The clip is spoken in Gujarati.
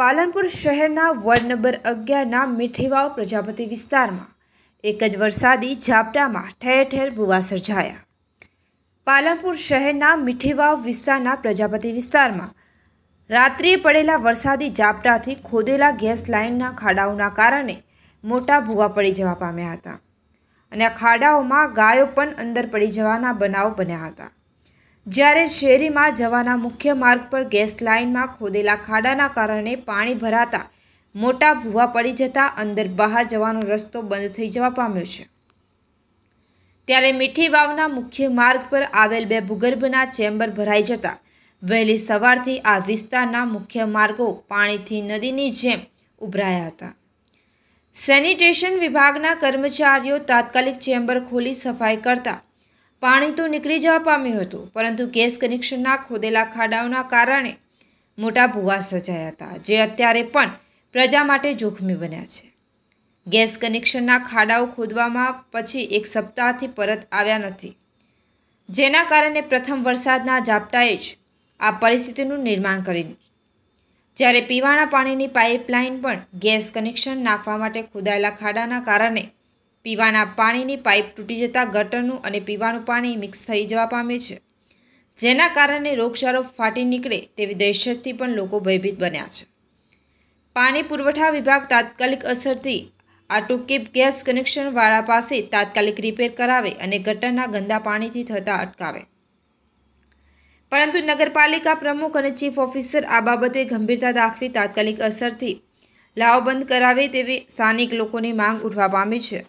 પાલનપુર શહેરના વોર્ડ નંબર અગિયારના મીઠીવાવ પ્રજાપતિ વિસ્તારમાં એક જ વરસાદી ઝાપટામાં ઠેર ઠેર ભૂવા સર્જાયા પાલનપુર શહેરના મીઠીવાવ વિસ્તારના પ્રજાપતિ વિસ્તારમાં રાત્રિએ પડેલા વરસાદી ઝાપટાથી ખોદેલા ગેસ લાઇનના ખાડાઓના કારણે મોટા ભૂવા પડી જવા પામ્યા હતા અને આ ખાડાઓમાં ગાયો પણ અંદર પડી જવાના બનાવ બન્યા હતા જ્યારે શેરીમાં જવાના મુખ્ય માર્ગ પર ગેસ લાઇનમાં ખોદેલા ખાડાના કારણે પાણી ભરાતા મોટા ભૂવા પડી જતા અંદર બહાર જવાનો રસ્તો બંધ થઈ જવા પામ્યો છે ત્યારે મીઠી વાવના મુખ્ય માર્ગ પર આવેલ બે ભૂગર્ભના ચેમ્બર ભરાઈ જતા વહેલી સવારથી આ વિસ્તારના મુખ્ય માર્ગો પાણીથી નદીની જેમ ઉભરાયા હતા સેનિટેશન વિભાગના કર્મચારીઓ તાત્કાલિક ચેમ્બર ખોલી સફાઈ કરતા પાણી તો નીકળી જવા પામ્યું હતું પરંતુ ગેસ કનેક્શનના ખોદેલા ખાડાઓના કારણે મોટા ભૂવા સર્જાયા હતા જે અત્યારે પણ પ્રજા માટે જોખમી બન્યા છે ગેસ કનેક્શનના ખાડાઓ ખોદવામાં પછી એક સપ્તાહથી પરત આવ્યા નથી જેના કારણે પ્રથમ વરસાદના ઝાપટાએ જ આ પરિસ્થિતિનું નિર્માણ કર્યું જ્યારે પીવાના પાણીની પાઇપલાઇન પણ ગેસ કનેક્શન નાખવા માટે ખોદાયેલા ખાડાના કારણે પીવાના પાણીની પાઇપ તૂટી જતાં ગટરનું અને પીવાનું પાણી મિક્સ થઈ જવા પામે છે જેના કારણે રોગચાળો ફાટી નીકળે તેવી દહેશતથી પણ લોકો ભયભીત બન્યા છે પાણી પુરવઠા વિભાગ તાત્કાલિક અસરથી આ ટૂકીપ ગેસ કનેક્શનવાળા પાસે તાત્કાલિક રિપેર કરાવે અને ગટરના ગંદા પાણીથી થતા અટકાવે પરંતુ નગરપાલિકા પ્રમુખ અને ચીફ ઓફિસર આ બાબતે ગંભીરતા દાખવી તાત્કાલિક અસરથી લાવ બંધ કરાવે તેવી સ્થાનિક લોકોની માંગ ઉઠવા પામી છે